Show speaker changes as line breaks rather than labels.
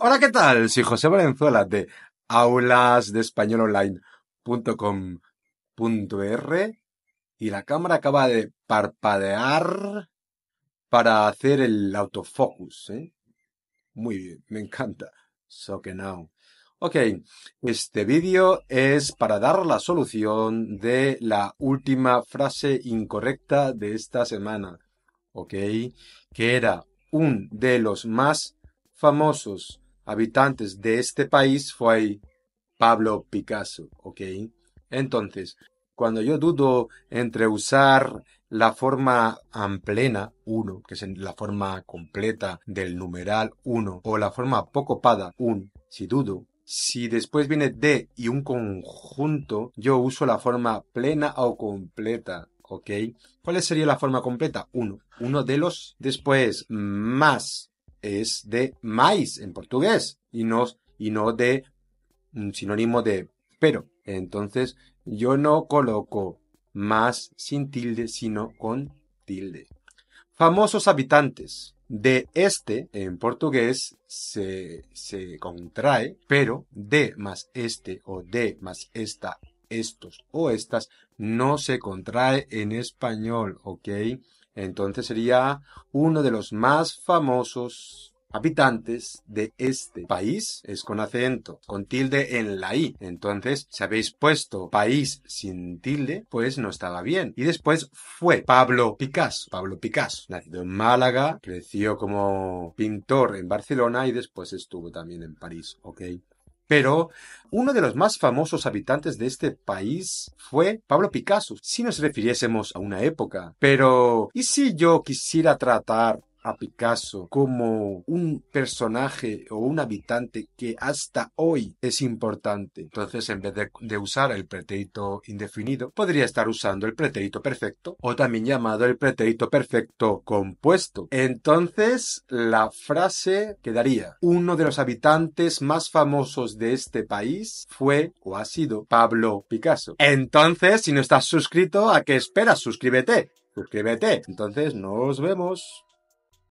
Hola, ¿qué tal? Soy José Valenzuela de aulasdeespañolonline.com.r er y la cámara acaba de parpadear para hacer el autofocus, ¿eh? Muy bien, me encanta. So que now. Ok, este vídeo es para dar la solución de la última frase incorrecta de esta semana, ok, que era un de los más famosos habitantes de este país fue Pablo Picasso, ¿ok? Entonces, cuando yo dudo entre usar la forma amplena, 1, que es la forma completa del numeral 1, o la forma poco pada 1, si dudo, si después viene de y un conjunto, yo uso la forma plena o completa, ¿ok? ¿Cuál sería la forma completa? 1. Uno. uno de los. Después, más es de mais en portugués y no, y no de mm, sinónimo de pero. Entonces yo no coloco más sin tilde, sino con tilde. Famosos habitantes. De este en portugués se, se contrae, pero de más este o de más esta, estos o estas no se contrae en español, ¿ok? entonces sería uno de los más famosos habitantes de este país es con acento, con tilde en la i. Entonces, si habéis puesto país sin tilde, pues no estaba bien. Y después fue Pablo Picasso. Pablo Picasso, nacido en Málaga, creció como pintor en Barcelona y después estuvo también en París, ¿ok? Pero uno de los más famosos habitantes de este país fue Pablo Picasso, si nos refiriésemos a una época. Pero, ¿y si yo quisiera tratar a Picasso como un personaje o un habitante que hasta hoy es importante. Entonces, en vez de, usar el pretérito indefinido, podría estar usando el pretérito perfecto o también llamado el pretérito perfecto compuesto. Entonces, la frase quedaría, uno de los habitantes más famosos de este país fue o ha sido Pablo Picasso. Entonces, si no estás suscrito, ¿a qué esperas? Suscríbete. Suscríbete. Entonces, nos vemos.